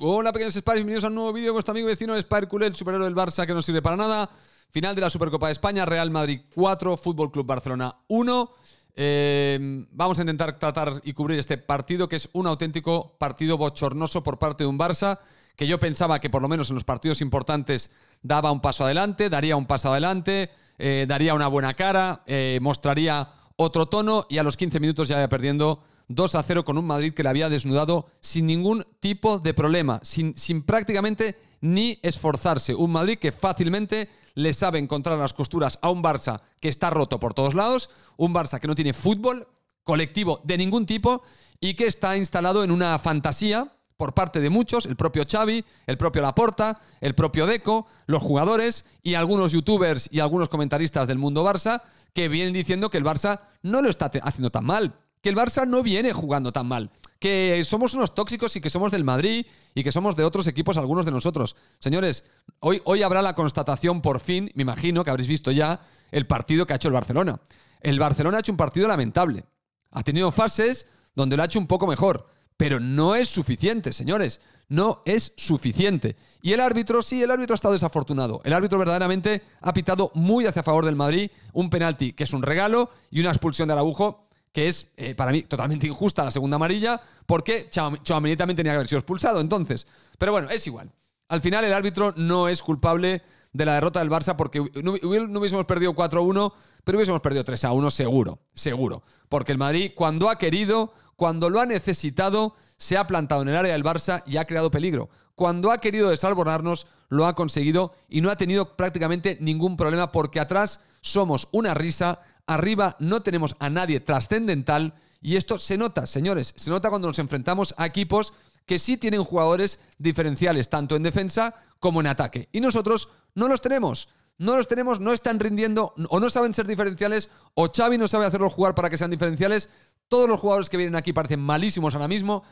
Hola pequeños Spars, bienvenidos a un nuevo vídeo con vuestro amigo vecino de el superhéroe del Barça que no sirve para nada. Final de la Supercopa de España, Real Madrid 4, Fútbol Club Barcelona 1. Eh, vamos a intentar tratar y cubrir este partido que es un auténtico partido bochornoso por parte de un Barça que yo pensaba que por lo menos en los partidos importantes daba un paso adelante, daría un paso adelante, eh, daría una buena cara, eh, mostraría otro tono y a los 15 minutos ya iba perdiendo 2 a 0 con un Madrid que le había desnudado sin ningún tipo de problema, sin, sin prácticamente ni esforzarse. Un Madrid que fácilmente le sabe encontrar las costuras a un Barça que está roto por todos lados, un Barça que no tiene fútbol colectivo de ningún tipo y que está instalado en una fantasía por parte de muchos, el propio Xavi, el propio Laporta, el propio Deco, los jugadores y algunos youtubers y algunos comentaristas del mundo Barça que vienen diciendo que el Barça no lo está haciendo tan mal, que el Barça no viene jugando tan mal. Que somos unos tóxicos y que somos del Madrid y que somos de otros equipos, algunos de nosotros. Señores, hoy, hoy habrá la constatación por fin, me imagino que habréis visto ya el partido que ha hecho el Barcelona. El Barcelona ha hecho un partido lamentable. Ha tenido fases donde lo ha hecho un poco mejor, pero no es suficiente, señores. No es suficiente. Y el árbitro, sí, el árbitro ha estado desafortunado. El árbitro verdaderamente ha pitado muy hacia favor del Madrid un penalti que es un regalo y una expulsión de Araujo que es eh, para mí totalmente injusta la segunda amarilla, porque Chouameni también tenía que haber sido expulsado entonces. Pero bueno, es igual. Al final el árbitro no es culpable de la derrota del Barça porque no, hubiésemos perdido 4-1, pero hubiésemos perdido 3-1 seguro, seguro. Porque el Madrid cuando ha querido, cuando lo ha necesitado, se ha plantado en el área del Barça y ha creado peligro. Cuando ha querido desalbornarnos, lo ha conseguido y no ha tenido prácticamente ningún problema porque atrás somos una risa, Arriba no tenemos a nadie trascendental y esto se nota, señores, se nota cuando nos enfrentamos a equipos que sí tienen jugadores diferenciales, tanto en defensa como en ataque. Y nosotros no los tenemos. No los tenemos, no están rindiendo o no saben ser diferenciales o Xavi no sabe hacerlos jugar para que sean diferenciales. Todos los jugadores que vienen aquí parecen malísimos ahora mismo,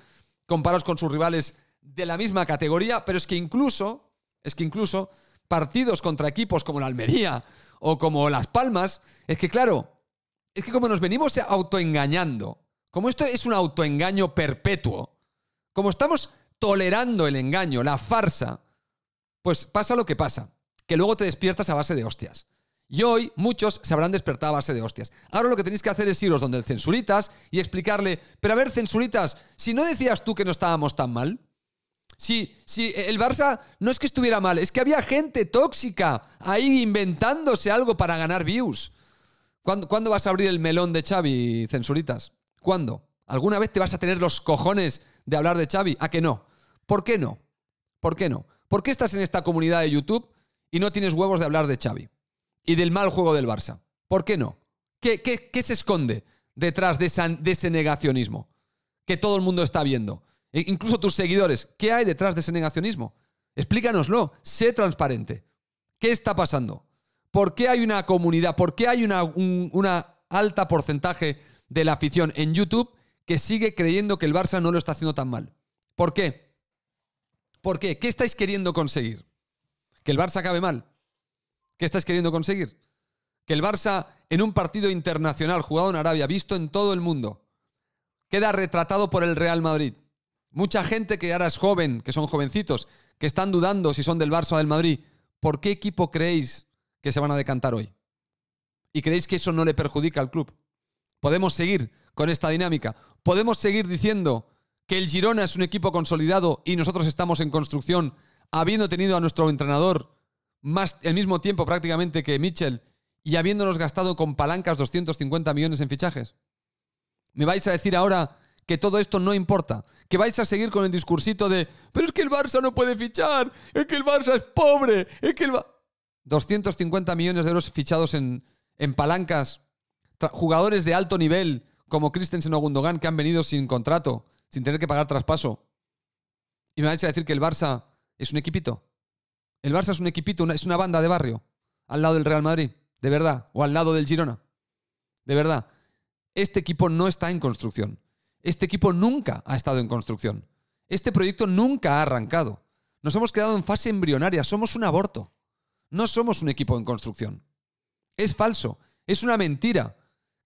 comparados con sus rivales de la misma categoría, pero es que incluso, es que incluso partidos contra equipos como la Almería o como Las Palmas, es que claro, es que como nos venimos autoengañando, como esto es un autoengaño perpetuo, como estamos tolerando el engaño, la farsa, pues pasa lo que pasa, que luego te despiertas a base de hostias. Y hoy muchos se habrán despertado a base de hostias. Ahora lo que tenéis que hacer es iros donde el censuritas y explicarle, pero a ver, censuritas, si no decías tú que no estábamos tan mal, si el Barça no es que estuviera mal, es que había gente tóxica ahí inventándose algo para ganar views. ¿Cuándo, vas a abrir el melón de Xavi, censuritas? ¿Cuándo? ¿Alguna vez te vas a tener los cojones de hablar de Xavi? ¿A que no? ¿Por qué no? ¿Por qué no? ¿Por qué estás en esta comunidad de YouTube y no tienes huevos de hablar de Xavi y del mal juego del Barça? ¿Por qué no? ¿Qué, qué, qué se esconde detrás de ese negacionismo que todo el mundo está viendo? E incluso tus seguidores. ¿Qué hay detrás de ese negacionismo? Explícanoslo. Sé transparente. ¿Qué está pasando? ¿Por qué hay una comunidad? ¿Por qué hay una, un, alto alta porcentaje de la afición en YouTube que sigue creyendo que el Barça no lo está haciendo tan mal? ¿Por qué? ¿Por qué? ¿Qué estáis queriendo conseguir? ¿Que el Barça acabe mal? ¿Qué estáis queriendo conseguir? Que el Barça en un partido internacional jugado en Arabia, visto en todo el mundo, queda retratado por el Real Madrid. Mucha gente que ahora es joven, que son jovencitos, que están dudando si son del Barça o del Madrid, ¿por qué equipo creéis que se van a decantar hoy? ¿Y creéis que eso no le perjudica al club? Podemos seguir con esta dinámica. Podemos seguir diciendo que el Girona es un equipo consolidado y nosotros estamos en construcción, habiendo tenido a nuestro entrenador más el mismo tiempo prácticamente que Mitchell y habiéndonos gastado con palancas 250 millones en fichajes. ¿Me vais a decir ahora que todo esto no importa, que vais a seguir con el discursito de, pero es que el Barça no puede fichar, es que el Barça es pobre, es que el... doscientos 250 millones de euros fichados en, palancas, jugadores de alto nivel como Christensen o Gundogan que han venido sin contrato, sin tener que pagar traspaso. Y me vais a decir que el Barça es un equipito. El Barça es un equipito, es una banda de barrio, al lado del Real Madrid, de verdad, o al lado del Girona, de verdad. Este equipo no está en construcción. Este equipo nunca ha estado en construcción. Este proyecto nunca ha arrancado. Nos hemos quedado en fase embrionaria, somos un aborto. No somos un equipo en construcción. Es falso, es una mentira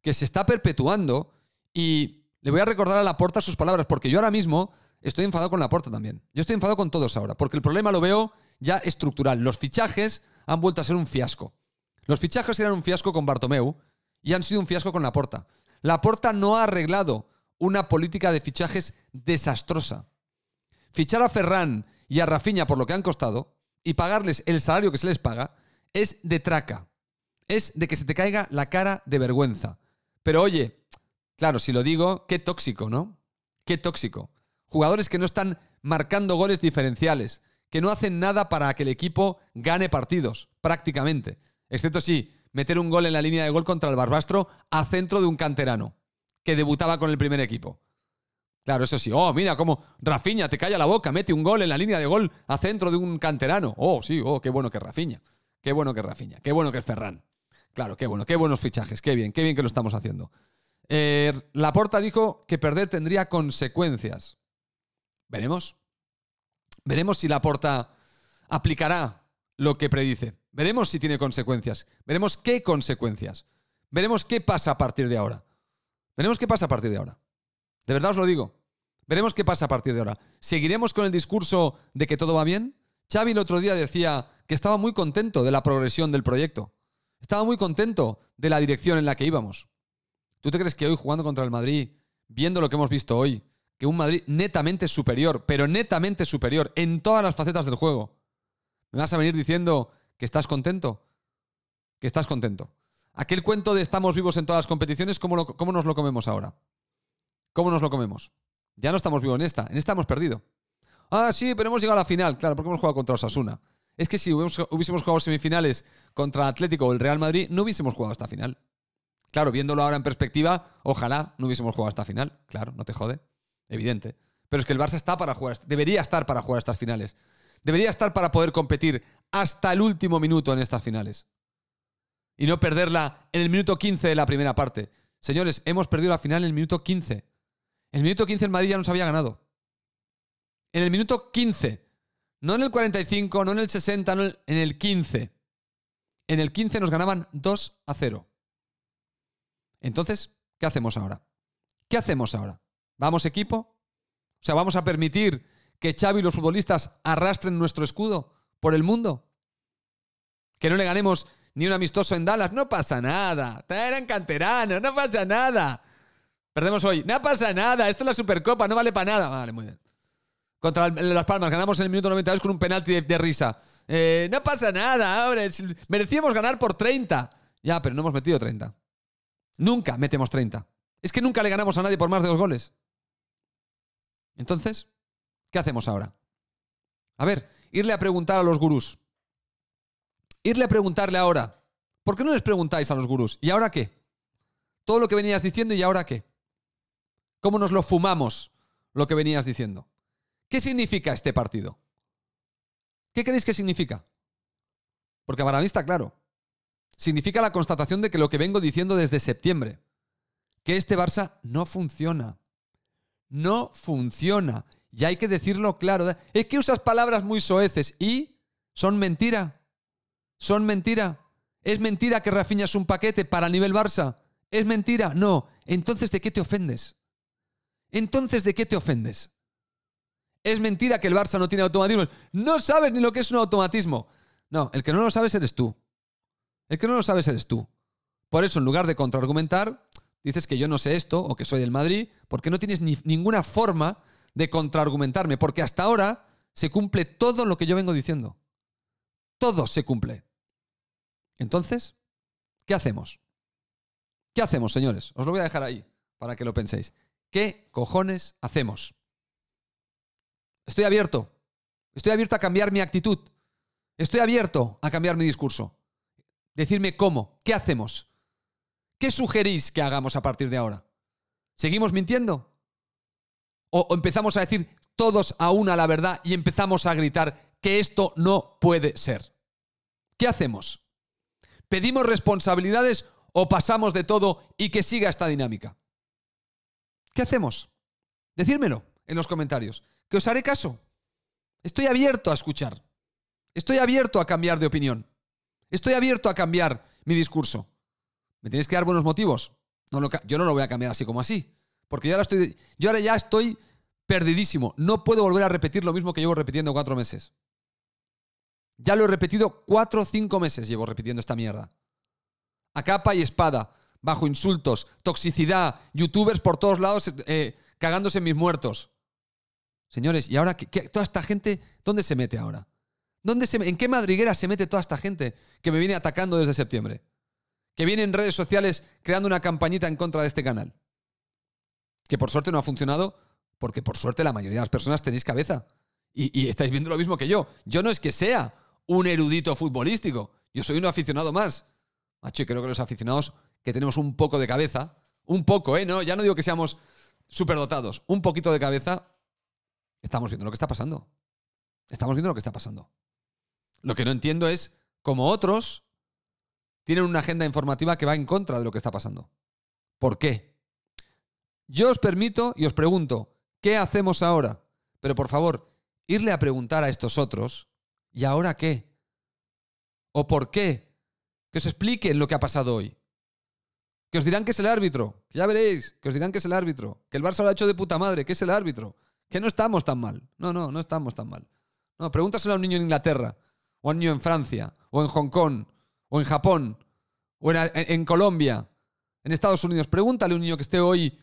que se está perpetuando y le voy a recordar a la Laporta sus palabras, porque yo ahora mismo estoy enfadado con la Laporta también. Yo estoy enfadado con todos ahora, porque el problema lo veo ya estructural. Los fichajes han vuelto a ser un fiasco. Los fichajes eran un fiasco con Bartomeu y han sido un fiasco con la la Laporta no ha arreglado una política de fichajes desastrosa. Fichar a Ferran y a Rafinha por lo que han costado y pagarles el salario que se les paga es de traca. Es de que se te caiga la cara de vergüenza. Pero oye, claro, si lo digo, qué tóxico, ¿no? Qué tóxico. Jugadores que no están marcando goles diferenciales, que no hacen nada para que el equipo gane partidos, prácticamente. Excepto si meter un gol en la línea de gol contra el Barbastro a centro de un canterano que debutaba con el primer equipo. Claro, eso sí. Oh, mira cómo Rafiña te calla la boca, mete un gol en la línea de gol a centro de un canterano. Oh, sí, oh, qué bueno que Rafiña. Qué bueno que Rafiña. Qué bueno que Ferran. Claro, qué bueno, qué buenos fichajes. Qué bien, qué bien que lo estamos haciendo. La eh, Laporta dijo que perder tendría consecuencias. Veremos. Veremos si Laporta aplicará lo que predice. Veremos si tiene consecuencias. Veremos qué consecuencias. Veremos qué pasa a partir de ahora. Veremos qué pasa a partir de ahora. De verdad os lo digo. Veremos qué pasa a partir de ahora. ¿Seguiremos con el discurso de que todo va bien? Xavi el otro día decía que estaba muy contento de la progresión del proyecto. Estaba muy contento de la dirección en la que íbamos. ¿Tú te crees que hoy jugando contra el Madrid, viendo lo que hemos visto hoy, que un Madrid netamente superior, pero netamente superior en todas las facetas del juego, me vas a venir diciendo que estás contento? Que estás contento. Aquel cuento de estamos vivos en todas las competiciones, ¿cómo, nos lo comemos ahora? ¿Cómo nos lo comemos? Ya no estamos vivos en esta, en esta hemos perdido. Ah, sí, pero hemos llegado a la final, claro, porque hemos jugado contra Osasuna. Es que si hubiésemos jugado semifinales contra Atlético o el Real Madrid, no hubiésemos jugado hasta final. Claro, viéndolo ahora en perspectiva, ojalá no hubiésemos jugado hasta final. Claro, no te jode. Evidente. Pero es que el Barça está para jugar, debería estar para jugar estas finales. Debería estar para poder competir hasta el último minuto en estas finales y no perderla en el minuto 15 de la primera parte. Señores, hemos perdido la final en el minuto 15. En el minuto 15 el Madrid ya nos había ganado. En el minuto 15. No en el 45, no en el 60, en el 15. En el 15 nos ganaban 2 a 0. Entonces, ¿qué hacemos ahora? ¿Qué hacemos ahora? ¿Vamos equipo? O sea, ¿vamos a permitir que Xavi y los futbolistas arrastren nuestro escudo por el mundo? ¿Que no le ganemos ni un amistoso en Dallas. No pasa nada. Eran canteranos, no pasa nada. Perdemos hoy. No pasa nada. Esto es la Supercopa, no vale para nada. Vale, muy bien. Contra Las Palmas, ganamos en el minuto 92 con un penalti de, risa. Eh, no pasa nada, hombre. Merecíamos ganar por 30. Ya, pero no hemos metido 30. Nunca metemos 30. Es que nunca le ganamos a nadie por más de dos goles. Entonces, ¿qué hacemos ahora? A ver, irle a preguntar a los gurús. Irle a preguntarle ahora, ¿por qué no les preguntáis a los gurús? ¿Y ahora qué? Todo lo que venías diciendo y ahora qué? ¿Cómo nos lo fumamos lo que venías diciendo? ¿Qué significa este partido? ¿Qué creéis que significa? Porque para mí está claro. Significa la constatación de que lo que vengo diciendo desde septiembre, que este Barça no funciona. No funciona. Y hay que decirlo claro. Es que usas palabras muy soeces y son mentira. ¿Son mentira? ¿Es mentira que Rafinha un paquete para nivel Barça? ¿Es mentira? No. Entonces, ¿de qué te ofendes? Entonces, ¿de qué te ofendes? ¿Es mentira que el Barça no tiene automatismo? No sabes ni lo que es un automatismo. No, el que no lo sabes eres tú. El que no lo sabes eres tú. Por eso, en lugar de contraargumentar, dices que yo no sé esto o que soy del Madrid, porque no tienes ninguna forma de contraargumentarme, porque hasta ahora se cumple todo lo que yo vengo diciendo. Todo se cumple. Entonces, ¿qué hacemos? ¿Qué hacemos, señores? Os lo voy a dejar ahí para que lo penséis. ¿Qué cojones hacemos? Estoy abierto. Estoy abierto a cambiar mi actitud. Estoy abierto a cambiar mi discurso. Decirme cómo, qué hacemos. ¿Qué sugerís que hagamos a partir de ahora? ¿Seguimos mintiendo? ¿O empezamos a decir todos a una la verdad y empezamos a gritar que esto no puede ser? ¿Qué hacemos? ¿Pedimos responsabilidades o pasamos de todo y que siga esta dinámica? ¿Qué hacemos? Decírmelo en los comentarios, que os haré caso. Estoy abierto a escuchar. Estoy abierto a cambiar de opinión. Estoy abierto a cambiar mi discurso. Me tenéis que dar buenos motivos. No yo no lo voy a cambiar así como así. Porque yo ahora, estoy, yo ahora ya estoy perdidísimo. No puedo volver a repetir lo mismo que llevo repitiendo cuatro meses. Ya lo he repetido cuatro o cinco meses llevo repitiendo esta mierda. A capa y espada, bajo insultos, toxicidad, youtubers por todos lados eh, cagándose en mis muertos. Señores, ¿y ahora qué, toda esta gente, dónde se mete ahora? ¿Dónde se, ¿En qué madriguera se mete toda esta gente que me viene atacando desde septiembre? Que viene en redes sociales creando una campañita en contra de este canal. Que por suerte no ha funcionado, porque por suerte la mayoría de las personas tenéis cabeza. y estáis viendo lo mismo que yo. Yo no es que sea un erudito futbolístico. Yo soy un aficionado más. Macho, ah, creo que los aficionados que tenemos un poco de cabeza, un poco, ¿eh? No, ya no digo que seamos superdotados, un poquito de cabeza, estamos viendo lo que está pasando. Estamos viendo lo que está pasando. Lo que no entiendo es cómo otros tienen una agenda informativa que va en contra de lo que está pasando. ¿Por qué? Yo os permito y os pregunto, ¿qué hacemos ahora? Pero por favor, irle a preguntar a estos otros ¿Y ahora qué? ¿O por qué? Que os expliquen lo que ha pasado hoy. Que os dirán que es el árbitro. ya veréis, que os dirán que es el árbitro. Que el Barça lo ha hecho de puta madre, que es el árbitro. Que no estamos tan mal. No, no, no estamos tan mal. No, pregúntaselo a un niño en Inglaterra, o a un niño en Francia, o en Hong Kong, o en Japón, o en, Colombia, en Estados Unidos. Pregúntale a un niño que esté hoy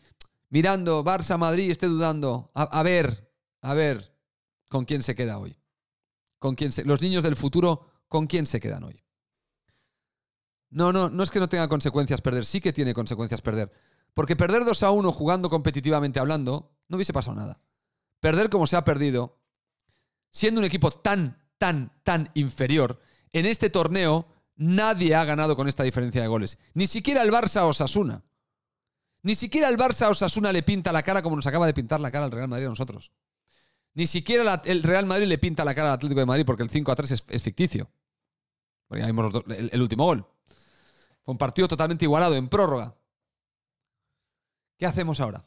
mirando Barça, Madrid, y esté dudando. a ver, a ver con quién se queda hoy con los niños del futuro, ¿con quién se quedan hoy? No, no, no es que no tenga consecuencias perder, sí que tiene consecuencias perder. Porque perder 2 a 1 jugando competitivamente hablando, no hubiese pasado nada. Perder como se ha perdido, siendo un equipo tan, tan, tan inferior, en este torneo nadie ha ganado con esta diferencia de goles. Ni siquiera el Barça o Sasuna. Ni siquiera el Barça o Sasuna le pinta la cara como nos acaba de pintar la cara al Real Madrid a nosotros. Ni siquiera el Real Madrid le pinta la cara al Atlético de Madrid porque el 5 a 3 es, ficticio. Porque ya vimos el, último gol. Fue un partido totalmente igualado, en prórroga. ¿Qué hacemos ahora?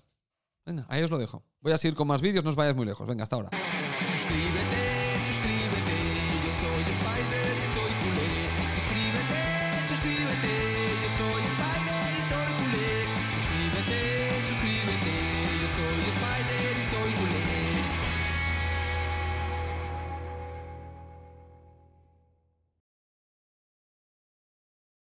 Venga, ahí os lo dejo. Voy a seguir con más vídeos, no os vayáis muy lejos. Venga, hasta ahora. Suscríbete.